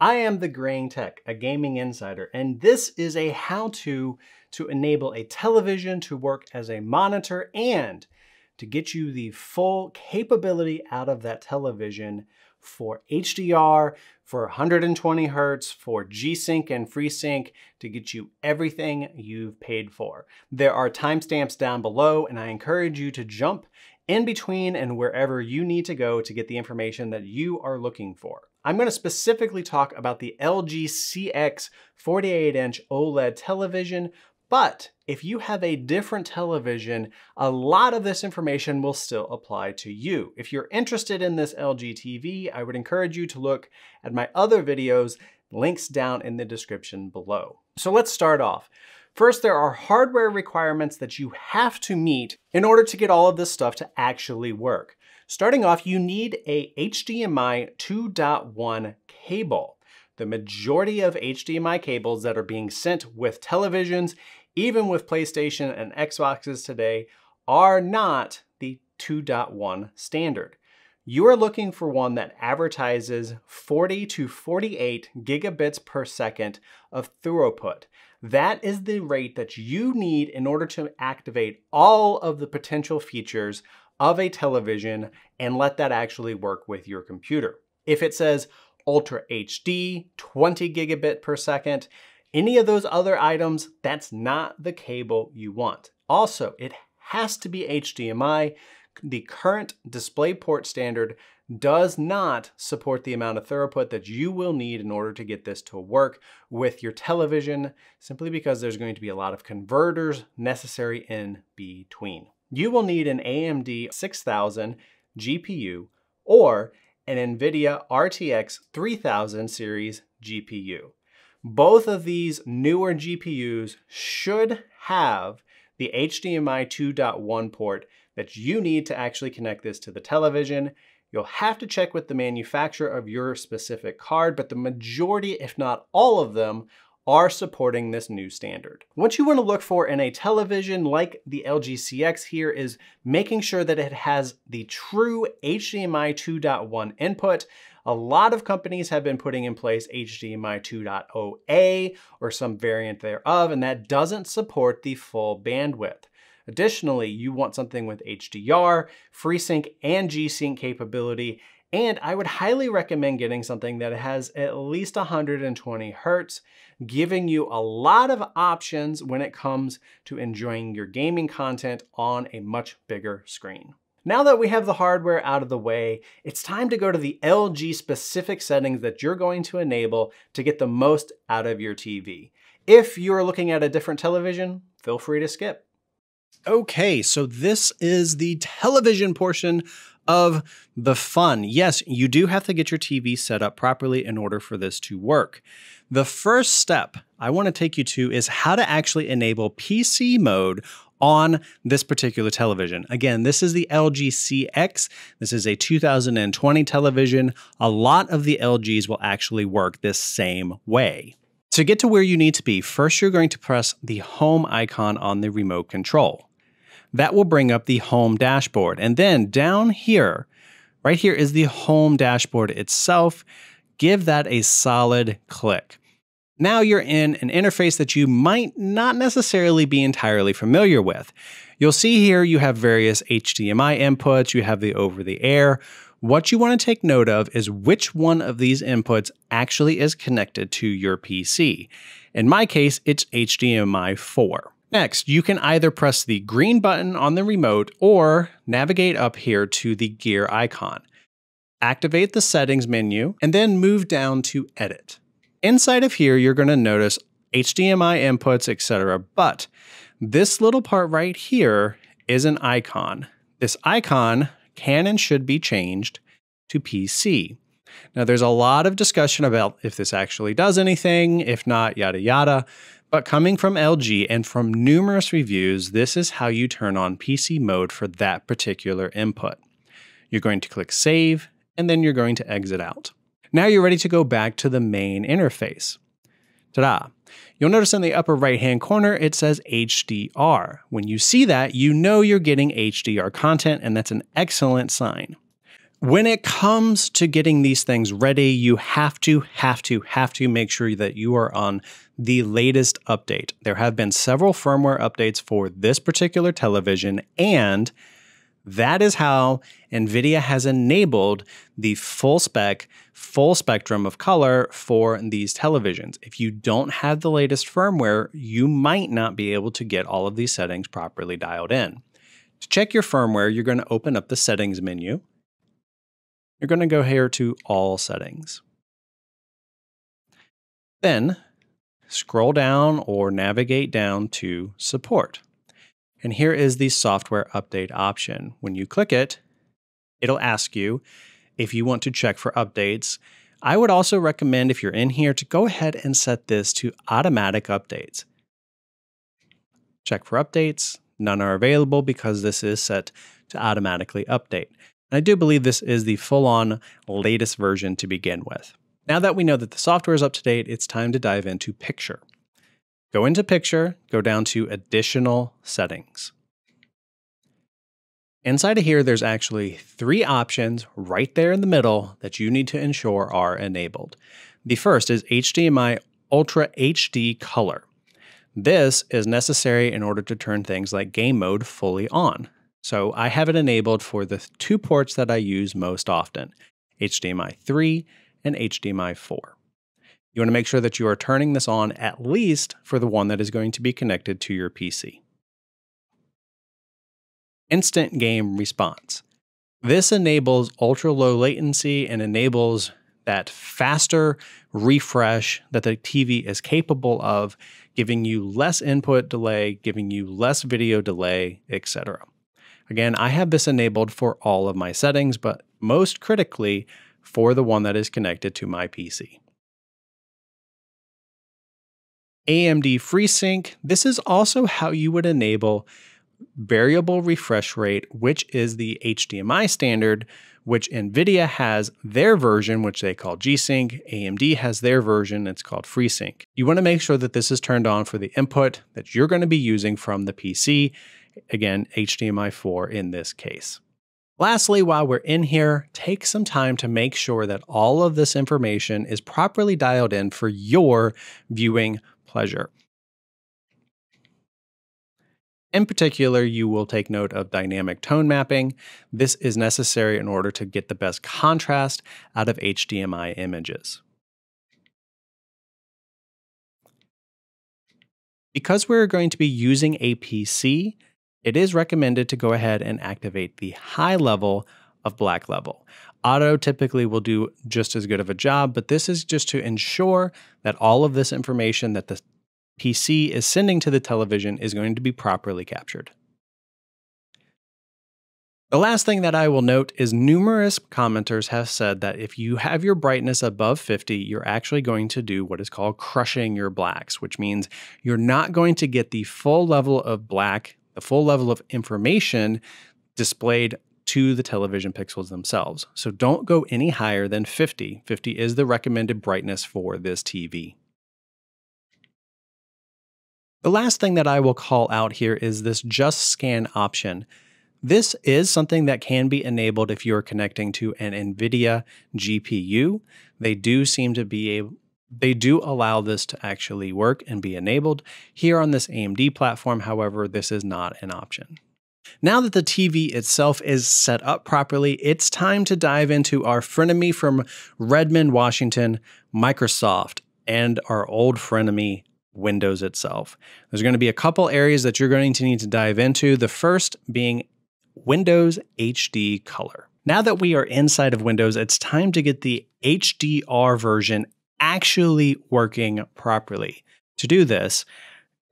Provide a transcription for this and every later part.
I am The Graying Tech, a gaming insider, and this is a how-to to enable a television to work as a monitor and to get you the full capability out of that television for HDR, for 120 hertz, for G-Sync and FreeSync to get you everything you've paid for. There are timestamps down below and I encourage you to jump in between and wherever you need to go to get the information that you are looking for. I'm going to specifically talk about the LG CX 48-inch OLED television, but if you have a different television, a lot of this information will still apply to you. If you're interested in this LG TV, I would encourage you to look at my other videos, links down in the description below. So let's start off. First, there are hardware requirements that you have to meet in order to get all of this stuff to actually work. Starting off, you need a HDMI 2.1 cable. The majority of HDMI cables that are being sent with televisions, even with PlayStation and Xboxes today, are not the 2.1 standard. You are looking for one that advertises 40 to 48 gigabits per second of throughput. That is the rate that you need in order to activate all of the potential features of a television and let that actually work with your computer. If it says Ultra HD, 20 gigabit per second, any of those other items, that's not the cable you want. Also, it has to be HDMI. The current DisplayPort standard does not support the amount of throughput that you will need in order to get this to work with your television, simply because there's going to be a lot of converters necessary in between you will need an AMD 6000 GPU or an NVIDIA RTX 3000 series GPU. Both of these newer GPUs should have the HDMI 2.1 port that you need to actually connect this to the television. You'll have to check with the manufacturer of your specific card, but the majority, if not all of them, are supporting this new standard. What you wanna look for in a television like the LG CX here is making sure that it has the true HDMI 2.1 input. A lot of companies have been putting in place HDMI 2.0A or some variant thereof, and that doesn't support the full bandwidth. Additionally, you want something with HDR, FreeSync, and G-Sync capability, and I would highly recommend getting something that has at least 120 hertz, giving you a lot of options when it comes to enjoying your gaming content on a much bigger screen. Now that we have the hardware out of the way, it's time to go to the LG specific settings that you're going to enable to get the most out of your TV. If you're looking at a different television, feel free to skip. Okay, so this is the television portion of the fun. Yes, you do have to get your TV set up properly in order for this to work. The first step I want to take you to is how to actually enable PC mode on this particular television. Again, this is the LG CX. This is a 2020 television. A lot of the LGs will actually work this same way. To get to where you need to be, first you're going to press the home icon on the remote control that will bring up the home dashboard. And then down here, right here is the home dashboard itself. Give that a solid click. Now you're in an interface that you might not necessarily be entirely familiar with. You'll see here you have various HDMI inputs, you have the over the air. What you want to take note of is which one of these inputs actually is connected to your PC. In my case, it's HDMI 4. Next, you can either press the green button on the remote or navigate up here to the gear icon. Activate the settings menu and then move down to edit. Inside of here, you're gonna notice HDMI inputs, etc. But this little part right here is an icon. This icon can and should be changed to PC. Now, there's a lot of discussion about if this actually does anything, if not, yada, yada. But coming from LG and from numerous reviews, this is how you turn on PC mode for that particular input. You're going to click save, and then you're going to exit out. Now you're ready to go back to the main interface. Ta-da! You'll notice in the upper right-hand corner, it says HDR. When you see that, you know you're getting HDR content, and that's an excellent sign when it comes to getting these things ready, you have to, have to, have to make sure that you are on the latest update. There have been several firmware updates for this particular television, and that is how NVIDIA has enabled the full spec, full spectrum of color for these televisions. If you don't have the latest firmware, you might not be able to get all of these settings properly dialed in. To check your firmware, you're going to open up the settings menu. You're going to go here to All Settings. Then scroll down or navigate down to Support. And here is the Software Update option. When you click it, it'll ask you if you want to check for updates. I would also recommend if you're in here to go ahead and set this to automatic updates. Check for updates. None are available because this is set to automatically update. And I do believe this is the full on latest version to begin with. Now that we know that the software is up to date, it's time to dive into Picture. Go into Picture, go down to Additional Settings. Inside of here, there's actually three options right there in the middle that you need to ensure are enabled. The first is HDMI Ultra HD Color. This is necessary in order to turn things like game mode fully on. So I have it enabled for the two ports that I use most often, HDMI 3 and HDMI 4. You want to make sure that you are turning this on at least for the one that is going to be connected to your PC. Instant game response. This enables ultra low latency and enables that faster refresh that the TV is capable of, giving you less input delay, giving you less video delay, etc. Again, I have this enabled for all of my settings, but most critically for the one that is connected to my PC. AMD FreeSync, this is also how you would enable variable refresh rate, which is the HDMI standard, which NVIDIA has their version, which they call G-Sync. AMD has their version, it's called FreeSync. You wanna make sure that this is turned on for the input that you're gonna be using from the PC again, HDMI 4 in this case. Lastly, while we're in here, take some time to make sure that all of this information is properly dialed in for your viewing pleasure. In particular, you will take note of dynamic tone mapping. This is necessary in order to get the best contrast out of HDMI images. Because we're going to be using APC, it is recommended to go ahead and activate the high level of black level. Auto typically will do just as good of a job, but this is just to ensure that all of this information that the PC is sending to the television is going to be properly captured. The last thing that I will note is numerous commenters have said that if you have your brightness above 50, you're actually going to do what is called crushing your blacks, which means you're not going to get the full level of black the full level of information displayed to the television pixels themselves. So don't go any higher than 50. 50 is the recommended brightness for this TV. The last thing that I will call out here is this just scan option. This is something that can be enabled if you're connecting to an NVIDIA GPU. They do seem to be able they do allow this to actually work and be enabled. Here on this AMD platform, however, this is not an option. Now that the TV itself is set up properly, it's time to dive into our frenemy from Redmond, Washington, Microsoft, and our old frenemy, Windows itself. There's going to be a couple areas that you're going to need to dive into. The first being Windows HD Color. Now that we are inside of Windows, it's time to get the HDR version actually working properly. To do this,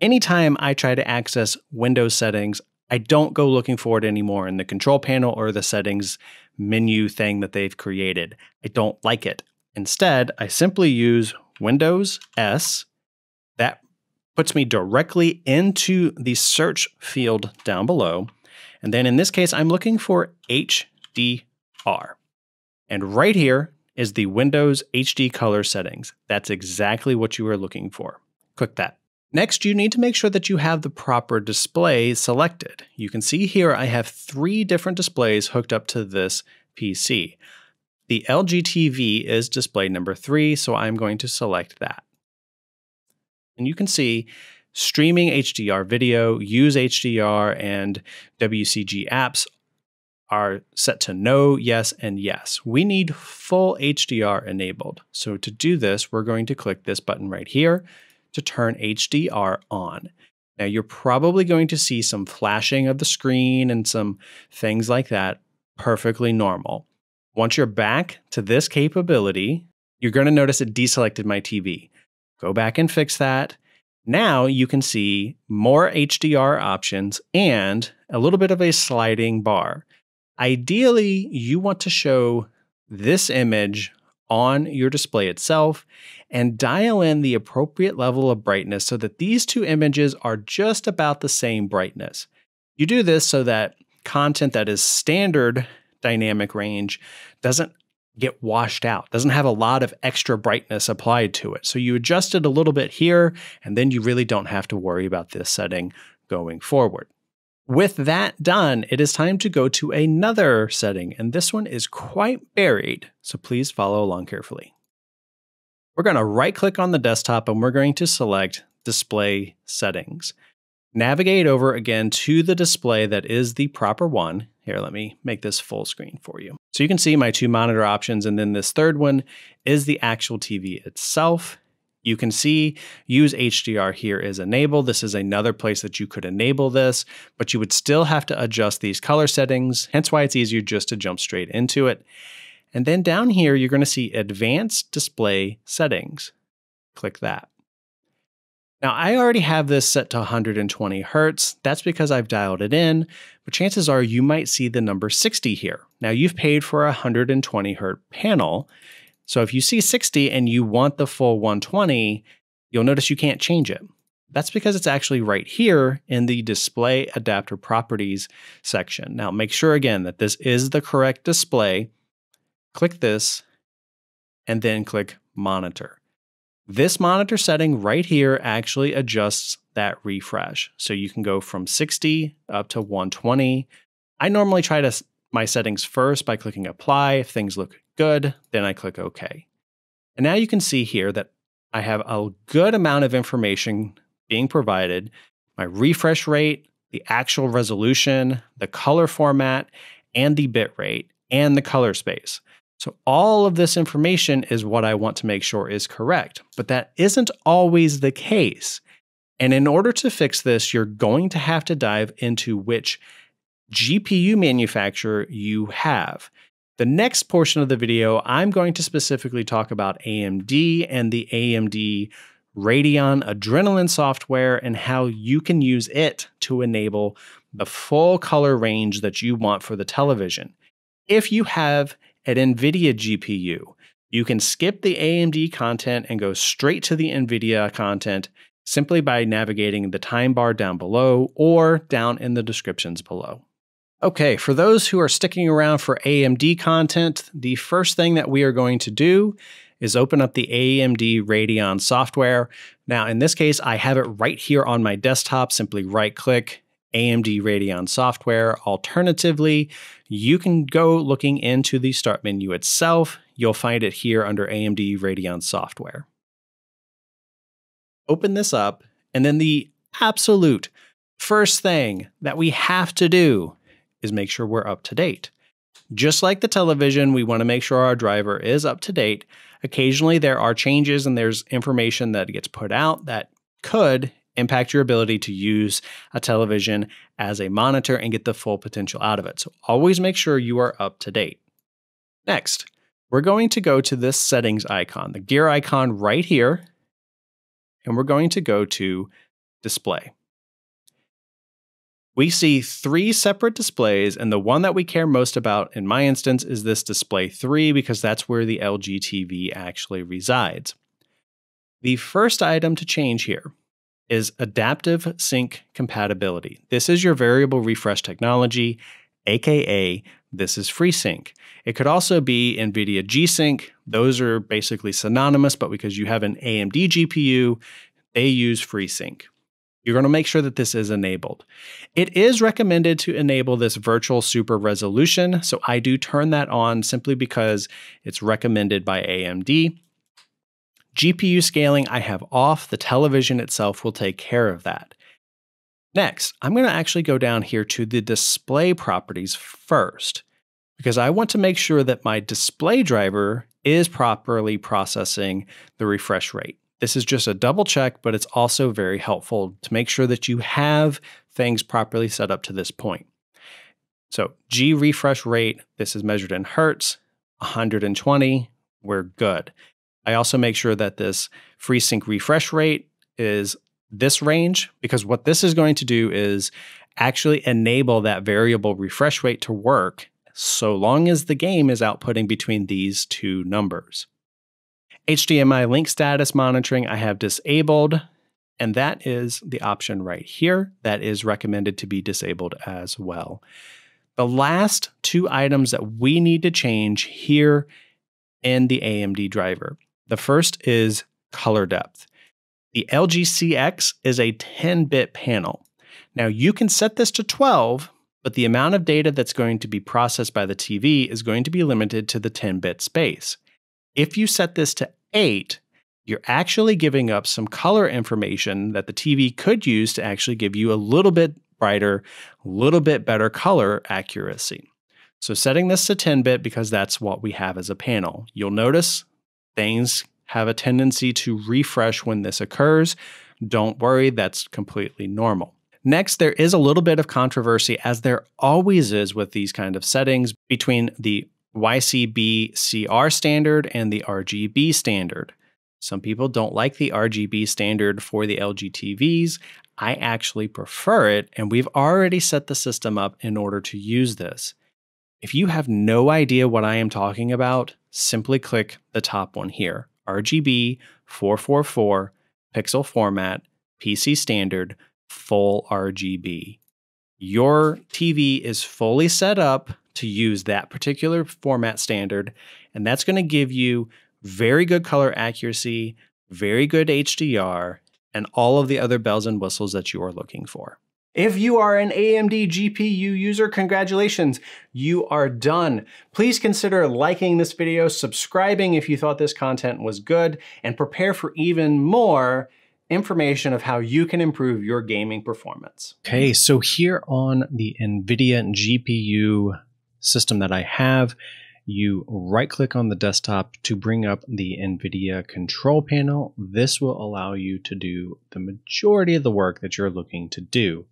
anytime I try to access Windows settings, I don't go looking for it anymore in the control panel or the settings menu thing that they've created. I don't like it. Instead, I simply use Windows S. That puts me directly into the search field down below. And then in this case, I'm looking for HDR. And right here, is the Windows HD color settings. That's exactly what you are looking for. Click that. Next, you need to make sure that you have the proper display selected. You can see here I have three different displays hooked up to this PC. The LG TV is display number three, so I'm going to select that. And you can see streaming HDR video, use HDR and WCG apps, are set to no, yes, and yes. We need full HDR enabled. So to do this, we're going to click this button right here to turn HDR on. Now you're probably going to see some flashing of the screen and some things like that, perfectly normal. Once you're back to this capability, you're gonna notice it deselected my TV. Go back and fix that. Now you can see more HDR options and a little bit of a sliding bar. Ideally, you want to show this image on your display itself and dial in the appropriate level of brightness so that these two images are just about the same brightness. You do this so that content that is standard dynamic range doesn't get washed out, doesn't have a lot of extra brightness applied to it. So you adjust it a little bit here, and then you really don't have to worry about this setting going forward. With that done, it is time to go to another setting, and this one is quite buried, so please follow along carefully. We're going to right click on the desktop and we're going to select Display Settings. Navigate over again to the display that is the proper one. Here, let me make this full screen for you. So you can see my two monitor options, and then this third one is the actual TV itself. You can see use HDR here is enabled. This is another place that you could enable this, but you would still have to adjust these color settings, hence why it's easier just to jump straight into it. And then down here, you're gonna see advanced display settings. Click that. Now I already have this set to 120 Hertz. That's because I've dialed it in, but chances are you might see the number 60 here. Now you've paid for a 120 Hertz panel. So if you see 60 and you want the full 120, you'll notice you can't change it. That's because it's actually right here in the display adapter properties section. Now make sure again that this is the correct display. Click this and then click monitor. This monitor setting right here actually adjusts that refresh. So you can go from 60 up to 120. I normally try to my settings first by clicking apply if things look good, then I click OK. And now you can see here that I have a good amount of information being provided, my refresh rate, the actual resolution, the color format, and the bit rate, and the color space. So all of this information is what I want to make sure is correct, but that isn't always the case. And in order to fix this, you're going to have to dive into which GPU manufacturer you have. The next portion of the video, I'm going to specifically talk about AMD and the AMD Radeon Adrenaline software and how you can use it to enable the full color range that you want for the television. If you have an NVIDIA GPU, you can skip the AMD content and go straight to the NVIDIA content simply by navigating the time bar down below or down in the descriptions below. Okay, for those who are sticking around for AMD content, the first thing that we are going to do is open up the AMD Radeon software. Now, in this case, I have it right here on my desktop. Simply right click AMD Radeon software. Alternatively, you can go looking into the start menu itself. You'll find it here under AMD Radeon software. Open this up, and then the absolute first thing that we have to do is make sure we're up to date. Just like the television, we want to make sure our driver is up to date. Occasionally, there are changes and there's information that gets put out that could impact your ability to use a television as a monitor and get the full potential out of it. So, always make sure you are up to date. Next, we're going to go to this settings icon, the gear icon right here, and we're going to go to display. We see three separate displays, and the one that we care most about in my instance is this display 3 because that's where the LG TV actually resides. The first item to change here is adaptive sync compatibility. This is your variable refresh technology, aka this is FreeSync. It could also be NVIDIA G-Sync. Those are basically synonymous, but because you have an AMD GPU, they use FreeSync. You're going to make sure that this is enabled. It is recommended to enable this virtual super resolution. So I do turn that on simply because it's recommended by AMD. GPU scaling I have off. The television itself will take care of that. Next, I'm going to actually go down here to the display properties first because I want to make sure that my display driver is properly processing the refresh rate. This is just a double check, but it's also very helpful to make sure that you have things properly set up to this point. So G refresh rate, this is measured in Hertz, 120, we're good. I also make sure that this FreeSync refresh rate is this range because what this is going to do is actually enable that variable refresh rate to work so long as the game is outputting between these two numbers. HDMI link status monitoring I have disabled, and that is the option right here that is recommended to be disabled as well. The last two items that we need to change here in the AMD driver. The first is color depth. The LG CX is a 10-bit panel. Now you can set this to 12, but the amount of data that's going to be processed by the TV is going to be limited to the 10-bit space. If you set this to eight, you're actually giving up some color information that the TV could use to actually give you a little bit brighter, a little bit better color accuracy. So setting this to 10 bit because that's what we have as a panel. You'll notice things have a tendency to refresh when this occurs. Don't worry, that's completely normal. Next, there is a little bit of controversy, as there always is with these kind of settings, between the YCBCR standard and the RGB standard. Some people don't like the RGB standard for the LG TVs. I actually prefer it, and we've already set the system up in order to use this. If you have no idea what I am talking about, simply click the top one here RGB 444 pixel format, PC standard, full RGB. Your TV is fully set up to use that particular format standard. And that's going to give you very good color accuracy, very good HDR, and all of the other bells and whistles that you are looking for. If you are an AMD GPU user, congratulations, you are done. Please consider liking this video, subscribing if you thought this content was good, and prepare for even more information of how you can improve your gaming performance. Okay, so here on the NVIDIA GPU system that I have, you right click on the desktop to bring up the NVIDIA control panel. This will allow you to do the majority of the work that you're looking to do.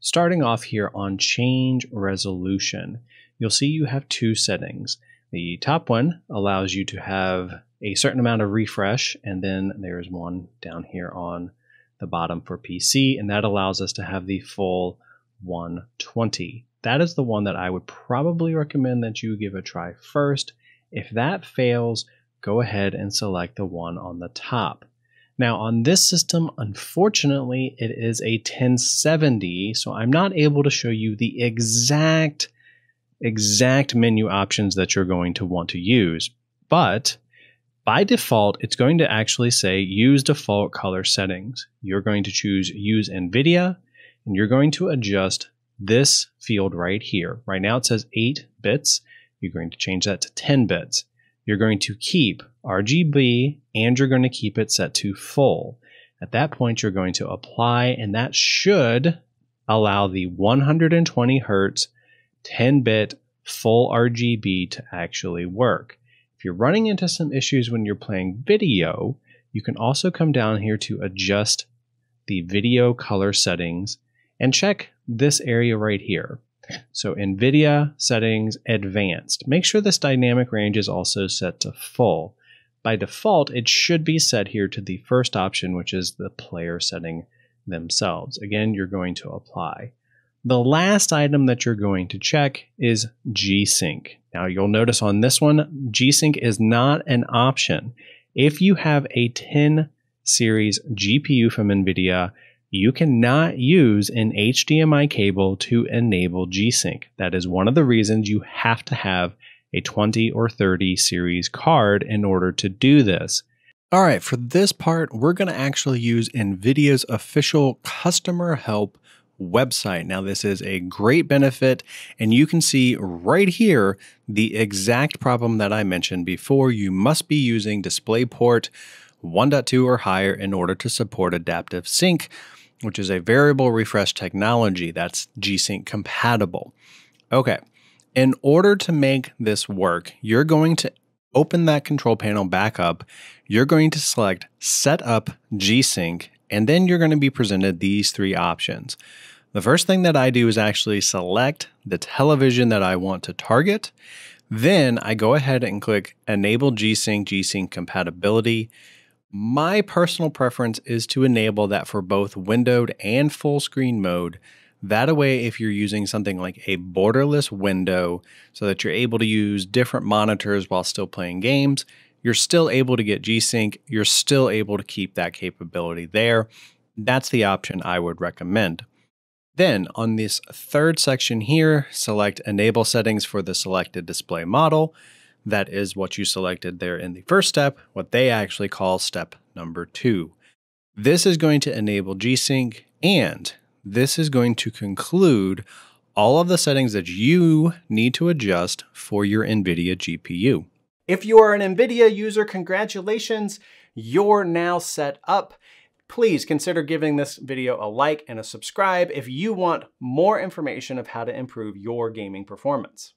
Starting off here on change resolution, you'll see you have two settings. The top one allows you to have a certain amount of refresh, and then there's one down here on the bottom for PC, and that allows us to have the full 120 that is the one that I would probably recommend that you give a try first. If that fails, go ahead and select the one on the top. Now on this system, unfortunately, it is a 1070, so I'm not able to show you the exact, exact menu options that you're going to want to use. But by default, it's going to actually say use default color settings. You're going to choose use NVIDIA, and you're going to adjust this field right here. Right now it says 8 bits. You're going to change that to 10 bits. You're going to keep RGB and you're going to keep it set to full. At that point, you're going to apply, and that should allow the 120 hertz 10 bit full RGB to actually work. If you're running into some issues when you're playing video, you can also come down here to adjust the video color settings and check this area right here. So NVIDIA settings advanced. Make sure this dynamic range is also set to full. By default, it should be set here to the first option, which is the player setting themselves. Again, you're going to apply. The last item that you're going to check is G-Sync. Now you'll notice on this one, G-Sync is not an option. If you have a 10 series GPU from NVIDIA, you cannot use an HDMI cable to enable G Sync. That is one of the reasons you have to have a 20 or 30 series card in order to do this. All right, for this part, we're going to actually use NVIDIA's official customer help website. Now, this is a great benefit, and you can see right here the exact problem that I mentioned before. You must be using DisplayPort 1.2 or higher in order to support adaptive sync which is a variable refresh technology that's G-Sync compatible. Okay, in order to make this work, you're going to open that control panel back up. You're going to select Set Up G-Sync, and then you're going to be presented these three options. The first thing that I do is actually select the television that I want to target. Then I go ahead and click Enable G-Sync, G-Sync Compatibility. My personal preference is to enable that for both windowed and full screen mode. That way, if you're using something like a borderless window, so that you're able to use different monitors while still playing games, you're still able to get G Sync, you're still able to keep that capability there. That's the option I would recommend. Then, on this third section here, select Enable Settings for the selected display model. That is what you selected there in the first step, what they actually call step number two. This is going to enable G-Sync and this is going to conclude all of the settings that you need to adjust for your NVIDIA GPU. If you are an NVIDIA user, congratulations, you're now set up. Please consider giving this video a like and a subscribe if you want more information of how to improve your gaming performance.